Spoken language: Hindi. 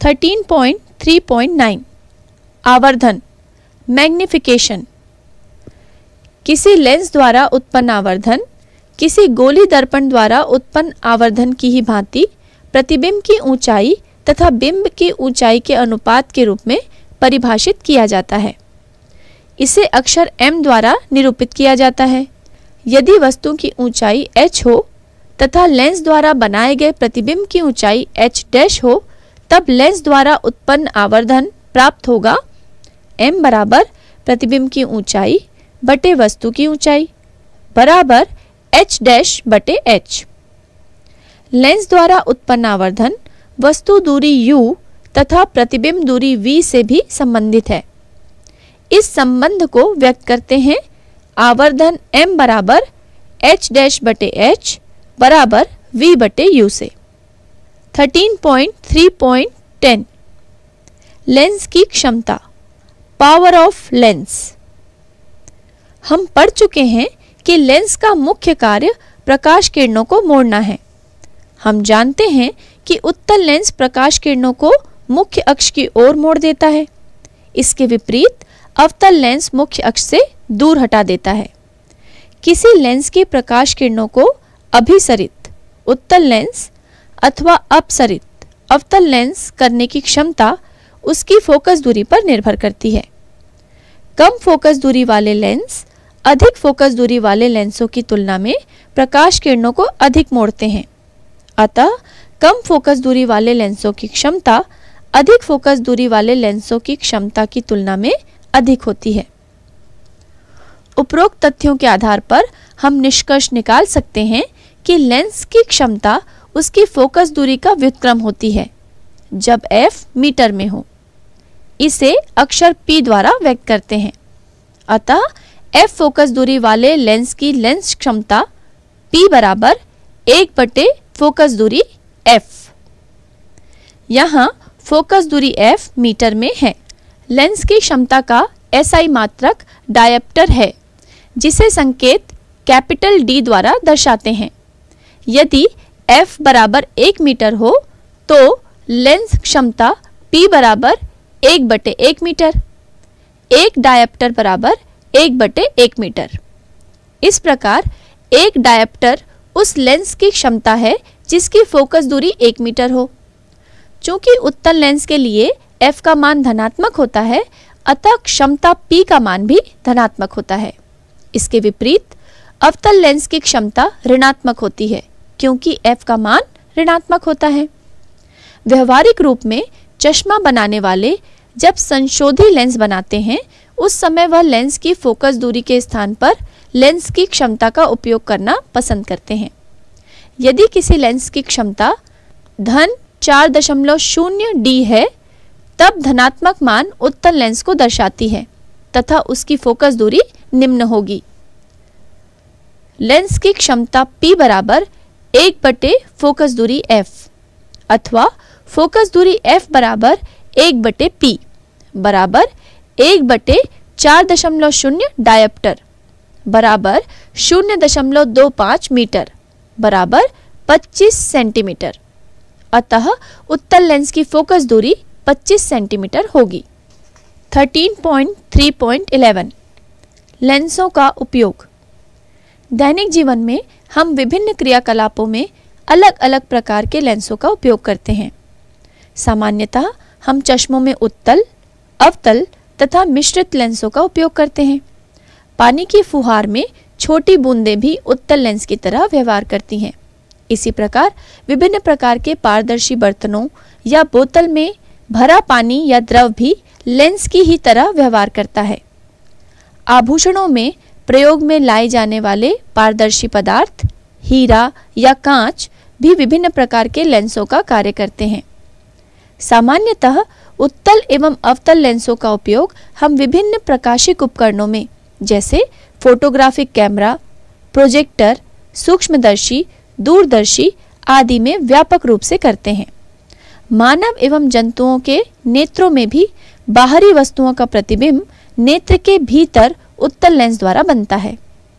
13.3.9 आवर्धन मैग्निफिकेशन किसी लेंस द्वारा उत्पन्न आवर्धन किसी गोली दर्पण द्वारा उत्पन्न आवर्धन की ही भांति प्रतिबिंब की ऊंचाई तथा बिंब की ऊंचाई के अनुपात के रूप में परिभाषित किया जाता है इसे अक्षर m द्वारा निरूपित किया जाता है यदि वस्तु की ऊंचाई h हो तथा लेंस द्वारा बनाए गए प्रतिबिंब की ऊंचाई h डैश हो तब लेंस द्वारा उत्पन्न आवर्धन प्राप्त होगा m बराबर प्रतिबिंब की ऊंचाई बटे वस्तु की ऊंचाई बराबर h डैश बटे h लेंस द्वारा उत्पन्न आवर्धन वस्तु दूरी u तथा प्रतिबिंब दूरी v से भी संबंधित है इस संबंध को व्यक्त करते हैं आवर्धन m बराबर h डैश बटे h बराबर v बटे u से 13.3.10 लेंस की क्षमता पावर ऑफ लेंस हम पढ़ चुके हैं कि लेंस का मुख्य कार्य प्रकाश किरणों को मोड़ना है हम जानते हैं कि उत्तल लेंस प्रकाश किरणों को मुख्य अक्ष की ओर मोड़ देता है इसके विपरीत अवतल लेंस मुख्य अक्ष से दूर हटा देता है किसी लेंस की प्रकाश किरणों को अभिसरित उत्तल लेंस अथवा अपसरित अवतल लेंस करने की क्षमता उसकी फोकस दूरी पर निर्भर करती है कम फोकस दूरी वाले लेंस अधिक फोकस दूरी वाले लेंसों की तुलना में प्रकाश किरणों को अधिक मोड़ते हैं अतः कम फोकस दूरी वाले लेंसों की क्षमता अधिक फोकस दूरी वाले लेंसों की क्षमता की तुलना में अधिक होती है उपरोक्त तथ्यों के आधार पर हम निष्कर्ष निकाल सकते हैं कि लेंस की क्षमता उसकी फोकस दूरी का व्युत्क्रम होती है जब f मीटर में हो इसे अक्षर p द्वारा व्यक्त करते हैं अतः f फोकस दूरी वाले लेंस की लेंस क्षमता p बराबर एक बटे फोकस दूरी f यहाँ फोकस दूरी f मीटर में है लेंस की क्षमता का एसआई मात्रक डायप्टर है जिसे संकेत कैपिटल डी द्वारा दर्शाते हैं यदि एफ बराबर एक मीटर हो तो लेंस क्षमता पी बराबर एक बटे एक मीटर एक डायप्टर बराबर एक बटे एक मीटर इस प्रकार एक डायप्टर उस लेंस की क्षमता है जिसकी फोकस दूरी एक मीटर हो चूंकि उत्तल लेंस के लिए f का मान धनात्मक होता है अतः क्षमता p का मान भी धनात्मक होता है इसके विपरीत अवतल लेंस की क्षमता ऋणात्मक होती है क्योंकि एफ का मान ऋणात्मक होता है व्यवहारिक रूप में चश्मा बनाने वाले जब संशोधी लेंस बनाते हैं उस समय वह लेंस की फोकस दूरी के स्थान पर लेंस की क्षमता का उपयोग करना पसंद करते हैं यदि किसी लेंस की क्षमता धन चार दशमलव शून्य डी है तब धनात्मक मान उत्तल लेंस को दर्शाती है तथा उसकी फोकस दूरी निम्न होगी लेंस की क्षमता पी बराबर एक बटे फोकस दूरी एफ अथवा फोकस दूरी एफ बराबर एक बटे पी बराबर एक बटे चार दशमलव शून्य डायप्टर बराबर शून्य दशमलव दो पाँच मीटर बराबर पच्चीस सेंटीमीटर अतः उत्तल लेंस की फोकस दूरी पच्चीस सेंटीमीटर होगी thirteen point point three eleven लेंसों का उपयोग दैनिक जीवन में हम विभिन्न क्रियाकलापों में अलग अलग प्रकार के लेंसों का उपयोग करते हैं सामान्यतः हम चश्मों में उत्तल अवतल तथा मिश्रित लेंसों का उपयोग करते हैं पानी की फुहार में छोटी बूंदें भी उत्तल लेंस की तरह व्यवहार करती हैं इसी प्रकार विभिन्न प्रकार के पारदर्शी बर्तनों या बोतल में भरा पानी या द्रव भी लेंस की ही तरह व्यवहार करता है आभूषणों में प्रयोग में लाए जाने वाले पारदर्शी पदार्थ हीरा या कांच भी विभिन्न प्रकार के लेंसों का कार्य करते हैं सामान्यतः उत्तल एवं अवतल लेंसों का उपयोग हम विभिन्न प्रकाशिक उपकरणों में जैसे फोटोग्राफिक कैमरा प्रोजेक्टर सूक्ष्मदर्शी दूरदर्शी आदि में व्यापक रूप से करते हैं मानव एवं जंतुओं के नेत्रों में भी बाहरी वस्तुओं का प्रतिबिंब नेत्र के भीतर उत्तल लेंस द्वारा बनता है